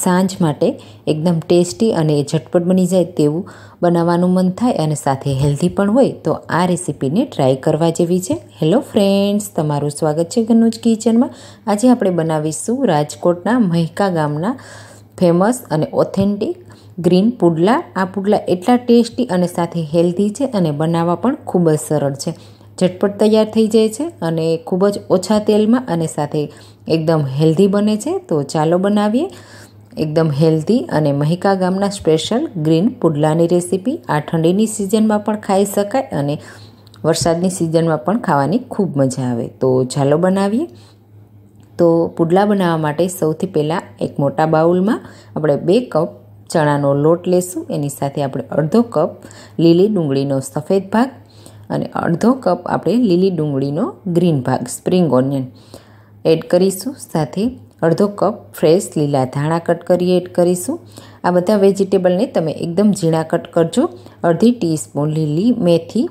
સાંજ માટે એકદમ ટેસ્ટી અને ઝટપટ બની જાય તેવું બનાવવાનું મન થાય અને સાથે હેલ્ધી પણ હોય તો આ રેસીપીને ટ્રાય કરવા જેવી છે હેલો ફ્રેન્ડ્સ તમારું સ્વાગત છે ઘરનું જ કિચનમાં આજે આપણે બનાવીશું રાજકોટના મહિકા ગામના ફેમસ અને ઓથેન્ટિક ગ્રીન પુડલા આ પુડલા એટલા ટેસ્ટી અને સાથે હેલ્ધી છે અને બનાવવા પણ ખૂબ જ સરળ છે ઝટપટ તૈયાર થઈ જાય છે અને ખૂબ જ ઓછા તેલમાં અને સાથે એકદમ હેલ્ધી બને છે તો ચાલો બનાવીએ એકદમ હેલ્ધી અને મહિકા ગામના સ્પેશિયલ ગ્રીન પુડલાની રેસીપી આ ઠંડીની સિઝનમાં પણ ખાઈ શકાય અને વરસાદની સિઝનમાં પણ ખાવાની ખૂબ મજા આવે તો ચાલો બનાવીએ તો પુડલા બનાવવા માટે સૌથી પહેલાં એક મોટા બાઉલમાં આપણે બે કપ ચણાનો લોટ લેશું એની સાથે આપણે અડધો કપ લીલી ડુંગળીનો સફેદ ભાગ અને અડધો કપ આપણે લીલી ડુંગળીનો ગ્રીન ભાગ સ્પ્રિંગ ઓનિયન એડ કરીશું સાથે અડધો કપ ફ્રેશ લીલા ધાણા કટ કરી એડ કરીશું આ બધા વેજીટેબલને તમે એકદમ ઝીણા કટ કરજો અડધી ટીસ્પૂન લીલી મેથી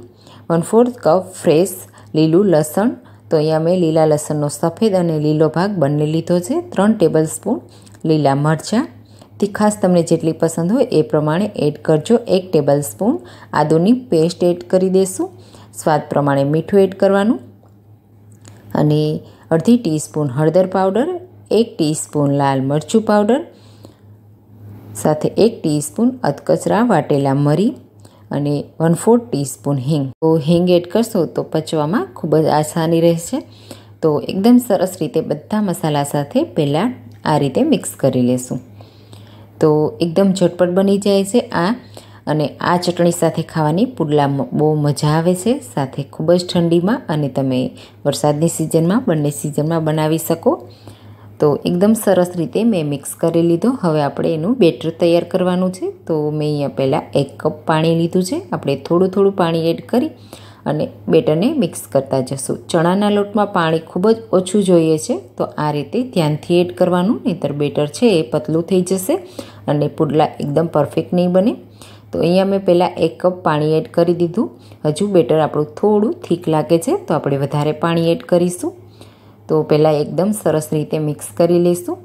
વન ફોર્થ કપ ફ્રેશ લીલું લસણ તો અહીંયા મેં લીલા લસણનો સફેદ અને લીલો ભાગ બંને લીધો છે ત્રણ ટેબલ સ્પૂન લીલા મરચાં તીખાશ તમને જેટલી પસંદ હોય એ પ્રમાણે એડ કરજો એક ટેબલ સ્પૂન આદુની પેસ્ટ એડ કરી દેશું સ્વાદ પ્રમાણે મીઠું એડ કરવાનું અને અડધી ટીસ્પૂન હળદર પાવડર એક ટીસ્પૂન લાલ મરચું પાવડર સાથે એક ટીસ્પૂન અધકચરા વાટેલા મરી અને વન ફોર્થ ટીસ્પૂન હિંગ તો હિંગ એડ કરશો તો પચવામાં ખૂબ જ આસાની રહેશે તો એકદમ સરસ રીતે બધા મસાલા સાથે પહેલાં આ રીતે મિક્સ કરી લેશું તો એકદમ ઝટપટ બની જાય છે આ અને આ ચટણી સાથે ખાવાની પુડલા બહુ મજા આવે છે સાથે ખૂબ જ ઠંડીમાં અને તમે વરસાદની સિઝનમાં બંને સિઝનમાં બનાવી શકો તો એકદમ સરસ રીતે મેં મિક્સ કરી લીધો હવે આપણે એનું બેટર તૈયાર કરવાનું છે તો મેં અહીંયા પહેલાં એક કપ પાણી લીધું છે આપણે થોડું થોડું પાણી એડ કરી અને બેટરને મિક્સ કરતા જશું ચણાના લોટમાં પાણી ખૂબ જ ઓછું જોઈએ છે તો આ રીતે ધ્યાનથી એડ કરવાનું નહીંતર બેટર છે એ પતલું થઈ જશે અને પુડલા એકદમ પરફેક્ટ નહીં બને તો અહીંયા મેં પહેલાં એક કપ પાણી એડ કરી દીધું હજુ બેટર આપણું થોડું થીક લાગે છે તો આપણે વધારે પાણી એડ કરીશું તો પહેલાં એકદમ સરસ રીતે મિક્સ કરી લઈશું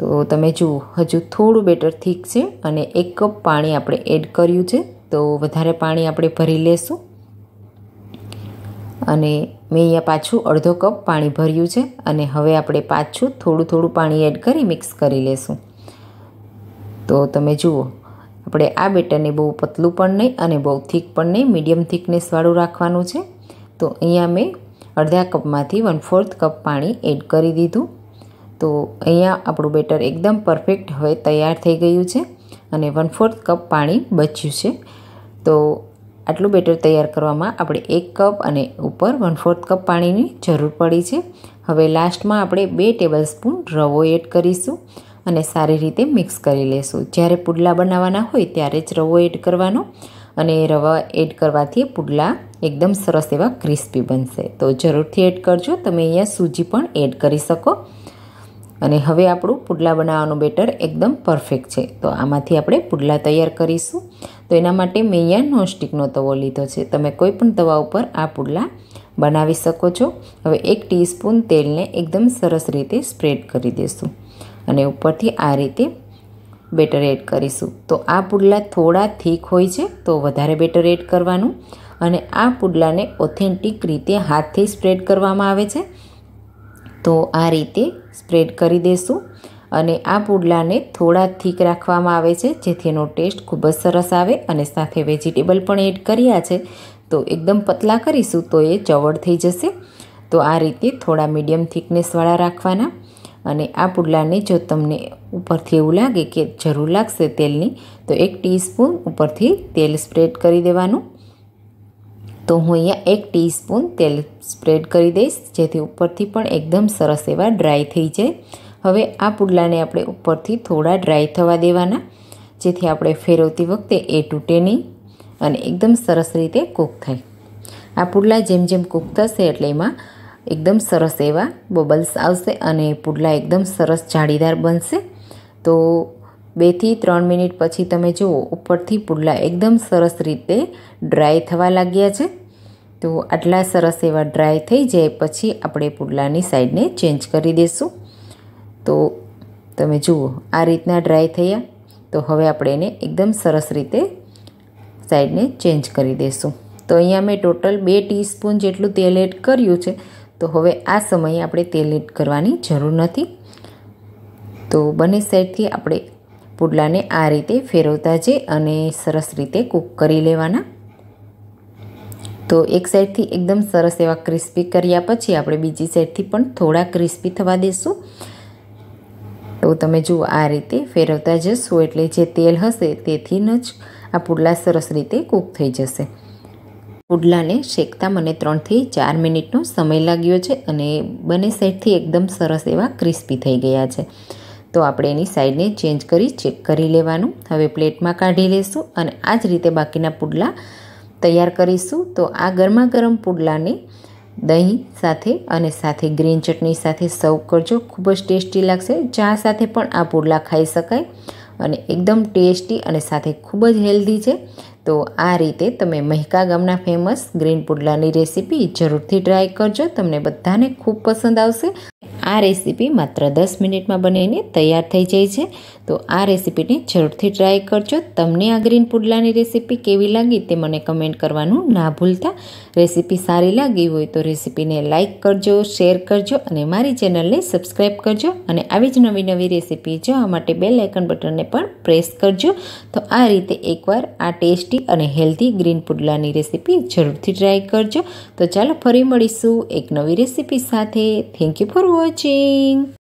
તો તમે જુઓ હજુ થોડું બેટર થીક છે અને એક કપ પાણી આપણે એડ કર્યું છે તો વધારે પાણી આપણે ભરી લઈશું અને મેં અહીંયા પાછું અડધો કપ પાણી ભર્યું છે અને હવે આપણે પાછું થોડું થોડું પાણી એડ કરી મિક્સ કરી લઈશું તો તમે જુઓ આપણે આ બેટરને બહુ પતલું પણ નહીં અને બહુ થીક પણ નહીં મીડિયમ થિકનેસવાળું રાખવાનું છે તો અહીંયા મેં અડધા કપમાંથી વન ફોર્થ કપ પાણી એડ કરી દીધું તો અહીંયા આપણું બેટર એકદમ પરફેક્ટ હવે તૈયાર થઈ ગયું છે અને વન ફોર્થ કપ પાણી બચ્યું છે તો આટલું બેટર તૈયાર કરવામાં આપણે એક કપ અને ઉપર વન ફોર્થ કપ પાણીની જરૂર પડી છે હવે લાસ્ટમાં આપણે બે ટેબલ સ્પૂન રવો એડ કરીશું અને સારી રીતે મિક્સ કરી લેશું જ્યારે પુડલા બનાવવાના હોય ત્યારે જ રવો એડ કરવાનો અને રવા એડ કરવાથી પુડલા એકદમ સરસ એવા ક્રિસ્પી બનશે તો જરૂરથી એડ કરજો તમે અહીંયા સૂજી પણ એડ કરી શકો અને હવે આપણું પુડલા બનાવવાનું બેટર એકદમ પરફેક્ટ છે તો આમાંથી આપણે પુડલા તૈયાર કરીશું તો એના માટે મેં અહીંયા નોનસ્ટિકનો તવો લીધો છે તમે કોઈ પણ તવા ઉપર આ પુડલા બનાવી શકો છો હવે એક ટીસ્પૂન તેલને એકદમ સરસ રીતે સ્પ્રેડ કરી દઈશું અને ઉપરથી આ રીતે બેટર એડ કરીશું તો આ પુડલા થોડા થીક હોય છે તો વધારે બેટર એડ કરવાનું અને આ પુડલાને ઓથેન્ટિક રીતે હાથથી સ્પ્રેડ કરવામાં આવે છે તો આ રીતે સ્પ્રેડ કરી દઈશું અને આ પુડલાને થોડા થીક રાખવામાં આવે છે જેથી એનો ટેસ્ટ ખૂબ જ સરસ આવે અને સાથે વેજીટેબલ પણ એડ કર્યા છે તો એકદમ પતલા કરીશું તો એ ચવડ થઈ જશે તો આ રીતે થોડા મીડિયમ થિકનેસવાળા રાખવાના અને આ પુડલાને જો તમને ઉપરથી એવું લાગે કે જરૂર લાગશે તેલની તો એક ટીસ્પૂન ઉપરથી તેલ સ્પ્રેડ કરી દેવાનું તો હું અહીંયા એક ટીસ્પૂન તેલ સ્પ્રેડ કરી દઈશ જેથી ઉપરથી પણ એકદમ સરસ એવા ડ્રાય થઈ જાય હવે આ પુડલાને આપણે ઉપરથી થોડા ડ્રાય થવા દેવાના જેથી આપણે ફેરવતી વખતે એ તૂટે નહીં અને એકદમ સરસ રીતે કૂક થાય આ પુડલા જેમ જેમ કૂક થશે એટલે એમાં એકદમ સરસ એવા બબલ્સ આવશે અને પુડલા એકદમ સરસ જાળીદાર બનશે તો બેથી ત્રણ મિનિટ પછી તમે જુઓ ઉપરથી પુડલા એકદમ સરસ રીતે ડ્રાય થવા લાગ્યા છે તો આટલા સરસ એવા ડ્રાય થઈ જાય પછી આપણે પુડલાની સાઈડને ચેન્જ કરી દઈશું તો તમે જુઓ આ રીતના ડ્રાય થયા તો હવે આપણે એને એકદમ સરસ રીતે સાઈડને ચેન્જ કરી દઈશું તો અહીંયા મેં ટોટલ બે ટીસ્પૂન જેટલું તેલ એડ કર્યું છે તો હવે આ સમયે આપણે તેલ એડ કરવાની જરૂર નથી તો બંને સાઈડથી આપણે પુડલાને આ રીતે ફેરવતા જઈ અને સરસ રીતે કૂક કરી લેવાના તો એક સાઈડથી એકદમ સરસ એવા ક્રિસ્પી કર્યા પછી આપણે બીજી સાઈડથી પણ થોડા ક્રિસ્પી થવા દઈશું તો તમે જુઓ આ રીતે ફેરવતા જશો એટલે જે તેલ હશે તેથી જ આ પુડલા સરસ રીતે કૂક થઈ જશે પુડલાને શેકતા મને ત્રણથી ચાર મિનિટનો સમય લાગ્યો છે અને બંને સાઈડથી એકદમ સરસ એવા ક્રિસ્પી થઈ ગયા છે તો આપણે એની સાઈડને ચેન્જ કરી ચેક કરી લેવાનું હવે પ્લેટમાં કાઢી લેશું અને આ જ રીતે બાકીના પુડલા તૈયાર કરીશું તો આ ગરમા ગરમ પુડલાને દહીં સાથે અને સાથે ગ્રીન ચટણી સાથે સર્વ કરજો ખૂબ જ ટેસ્ટી લાગશે ચા સાથે પણ આ પુડલા ખાઈ શકાય અને એકદમ ટેસ્ટી અને સાથે ખૂબ જ હેલ્ધી છે તો આ રીતે તમે મહેકા ગામના ફેમસ ગ્રીન પુડલાની રેસીપી જરૂરથી ટ્રાય કરજો તમને બધાને ખૂબ પસંદ આવશે આ રેસીપી માત્ર દસ મિનિટમાં બનીને તૈયાર થઈ જાય છે તો આ રેસીપીને જરૂરથી ટ્રાય કરજો તમને આ ગ્રીન પુડલાની રેસીપી કેવી લાગી તે મને કમેન્ટ કરવાનું ના ભૂલતા રેસીપી સારી લાગી હોય તો રેસીપીને લાઇક કરજો શેર કરજો અને મારી ચેનલને સબસ્ક્રાઈબ કરજો અને આવી જ નવી નવી રેસીપી જોવા માટે બેલ આઇકન બટનને પણ પ્રેસ કરજો તો આ રીતે એકવાર આ ટેસ્ટી અને હેલ્ધી ગ્રીન પુડલાની રેસીપી જરૂરથી ટ્રાય કરજો તો ચાલો ફરી મળીશું એક નવી રેસીપી સાથે થેન્ક યુ ફોર વોચ 亲。